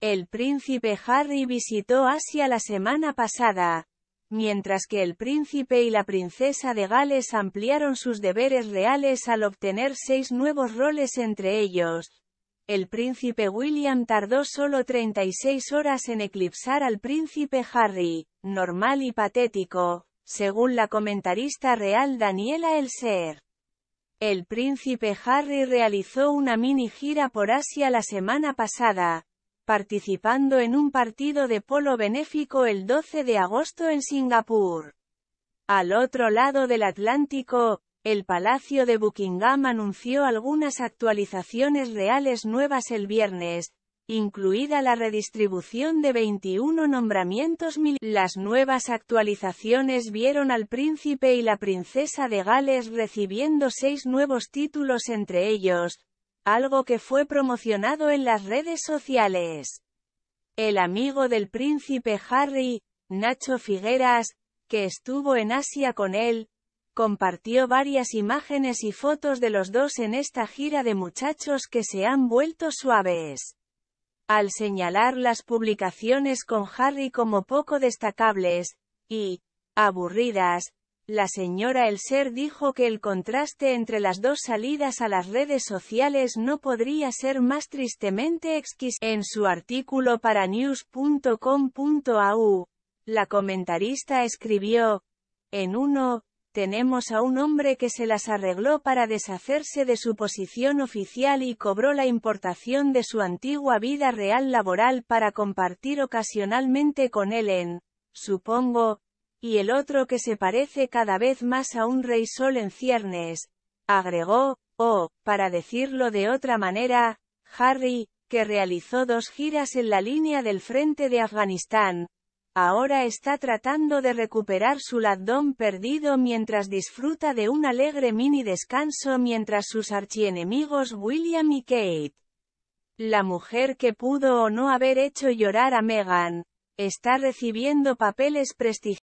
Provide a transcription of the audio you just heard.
El príncipe Harry visitó Asia la semana pasada, mientras que el príncipe y la princesa de Gales ampliaron sus deberes reales al obtener seis nuevos roles entre ellos. El príncipe William tardó solo 36 horas en eclipsar al príncipe Harry, normal y patético, según la comentarista real Daniela Elser. El príncipe Harry realizó una mini gira por Asia la semana pasada, participando en un partido de polo benéfico el 12 de agosto en Singapur. Al otro lado del Atlántico, el Palacio de Buckingham anunció algunas actualizaciones reales nuevas el viernes, incluida la redistribución de 21 nombramientos militares. Las nuevas actualizaciones vieron al príncipe y la princesa de Gales recibiendo seis nuevos títulos entre ellos, algo que fue promocionado en las redes sociales. El amigo del príncipe Harry, Nacho Figueras, que estuvo en Asia con él, compartió varias imágenes y fotos de los dos en esta gira de muchachos que se han vuelto suaves. Al señalar las publicaciones con Harry como poco destacables, y aburridas, la señora Elser dijo que el contraste entre las dos salidas a las redes sociales no podría ser más tristemente exquisito. En su artículo para news.com.au, la comentarista escribió, en uno, tenemos a un hombre que se las arregló para deshacerse de su posición oficial y cobró la importación de su antigua vida real laboral para compartir ocasionalmente con él en, supongo, y el otro que se parece cada vez más a un rey sol en ciernes, agregó, o, oh, para decirlo de otra manera, Harry, que realizó dos giras en la línea del frente de Afganistán, ahora está tratando de recuperar su ladón perdido mientras disfruta de un alegre mini descanso mientras sus archienemigos William y Kate, la mujer que pudo o no haber hecho llorar a Meghan, está recibiendo papeles prestigiosos